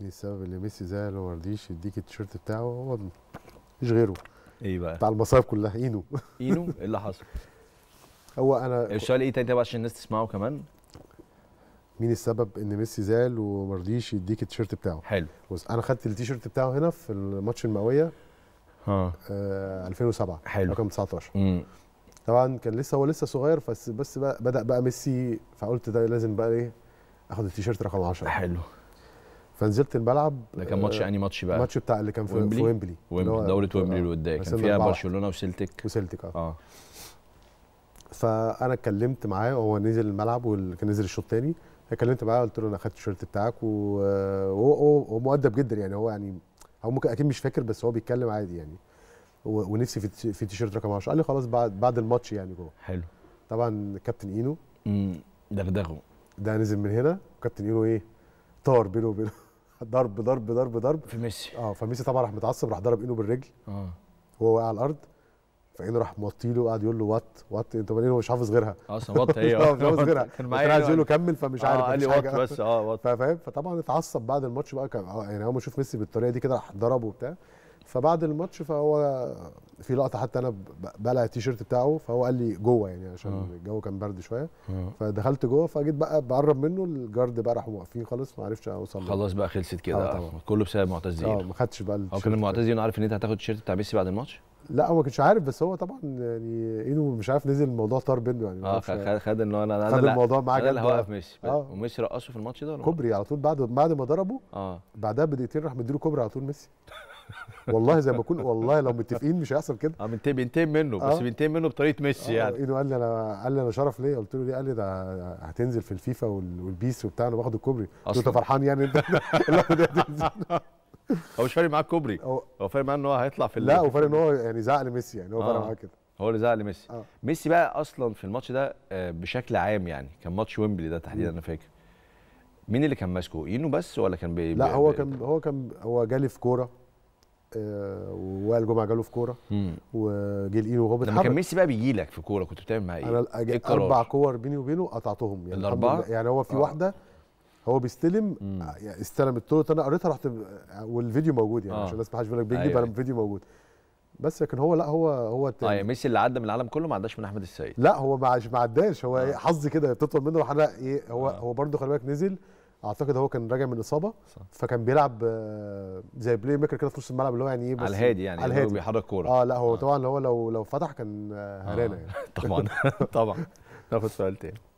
يمكن السبب اللي ميسي زعل وما رضيش يديك التيشيرت بتاعه هو مفيش غيره ايه بقى بتاع المصايف كلها اينو اينو ايه اللي حصل هو انا السؤال ايه تاني بقى طيب عشان الناس تسمعه كمان مين السبب ان ميسي زعل وما رضيش يديك التيشيرت بتاعه حلو بص انا خدت التيشيرت بتاعه هنا في الماتش المئويه ها آه 2007 حلو رقم 19 امم طبعا كان لسه هو لسه صغير بس بس بقى بدا بقى ميسي فقلت ده لازم بقى ايه اخد التيشيرت رقم 10 حلو فنزلت الملعب ده كان ماتش آه، انهي ماتش بقى؟ الماتش بتاع اللي كان في ويمبلي ويمبلي, ويمبلي. آه، ويمبلي اللي قدام كان فيها برشلونه وسلتك وسلتك اه, آه. فانا اتكلمت معاه وهو نزل الملعب وكان نزل الشوط الثاني اتكلمت معاه قلت له انا اخدت الشيرت بتاعك وهو مؤدب جدا يعني هو يعني هو ممكن اكيد مش فاكر بس هو بيتكلم عادي يعني ونفسي في في تيشيرت رقم 10 قال لي خلاص بعد بعد الماتش يعني جوه حلو طبعا كابتن اينو امم دغدغه ده نزل من هنا وكابتن اينو ايه طار بينه وبينه ضرب ضرب ضرب ضرب في ميسي اه فميسي طبعا راح متعصب راح ضرب ايده بالرجل اه هو واقع على الارض فاينه راح موطي له وقعد يقول له وات وات انت هو مش حافظ غيرها آه، اصلا وات إيه؟ هي مش حافظ غيرها كان عايز يعني. يقول له كمل فمش آه، عارف قال لي وات بس اه وات فاهم فطبعا اتعصب بعد الماتش بقى آه، يعني اول ما اشوف ميسي بالطريقه دي كده راح ضربه وبتاع فبعد الماتش فهو في لقطه حتى انا بلع التيشيرت بتاعه فهو قال لي جوه يعني عشان آه. الجو كان برد شويه آه. فدخلت جوه فجيت بقى بقرب منه الجارد بقى راحوا واقفين خالص ما عرفتش اوصل خلاص بقى خلصت كده آه كله بسبب معتز اه ما خدتش بقى هو كان معتز عارف ان انت هتاخد التيشيرت بتاع ميسي بعد الماتش؟ لا هو ما كانش عارف بس هو طبعا يعني ايده مش عارف نزل الموضوع طار بينه يعني اه خد خد ان انا انا خد الموضوع معاه جد هوقف ميسي آه. وميسي رقصه في الماتش ده كوبري على طول بعد بعد ما ضربه اه بعدها بدقيقتين راح مديله كوبري على طول ميسي والله زي ما بكون والله لو متفقين مش هيحصل كده اه بنتقم منه بس آه. بنتقم منه بطريقه ميسي آه يعني ايده قال لي انا قال لي انا شرف ليا قلت له ليه قال لي ده هتنزل في الفيفا والبيس وبتاع انا باخد الكوبري انت فرحان يعني انت هو مش فارق معاه الكوبري هو فارق معاه ان هو هيطلع في لا هو فارق ان هو يعني زعق لميسي يعني هو آه. فارق معاه كده هو اللي زعق لميسي آه. ميسي بقى اصلا في الماتش ده آه، بشكل عام يعني كان ماتش ويمبلي ده تحديدا انا فاكر مين اللي كان ماسكه؟ اينو بس ولا كان بي لا هو كان هو كان هو جالي في كوره آه، ووائل جمعه جاله في كوره وجيل ايلو وهو لما كان ميسي بقى بيجي لك في كوره كنت بتعمل معاه ايه؟ انا إيه اربع كور بيني وبينه قطعتهم يعني الاربعه يعني هو في آه. واحده هو بيستلم آه، يعني استلم التوت انا قريتها رحت والفيديو موجود يعني عشان الناس ما حدش بيقول لك بيكذب أيوة. انا أيوة. الفيديو موجود بس لكن هو لا هو هو التاني. اه يعني ميسي اللي عدى من العالم كله ما عداش من احمد السيد لا هو ما عداش هو إيه، حظي كده بتطول منه وحنا ايه هو آه. هو برده خلي بالك نزل اعتقد هو كان راجع من اصابه فكان بيلعب آه، زي بلاي ميكر كده في نص الملعب اللي هو يعني ايه بس على الهادي يعني على الهادي بيحرك كوره اه لا هو آه. طبعا هو لو لو فتح كان هرانا آه،, آه. يعني طبعا طبعا ناخد سؤال تاني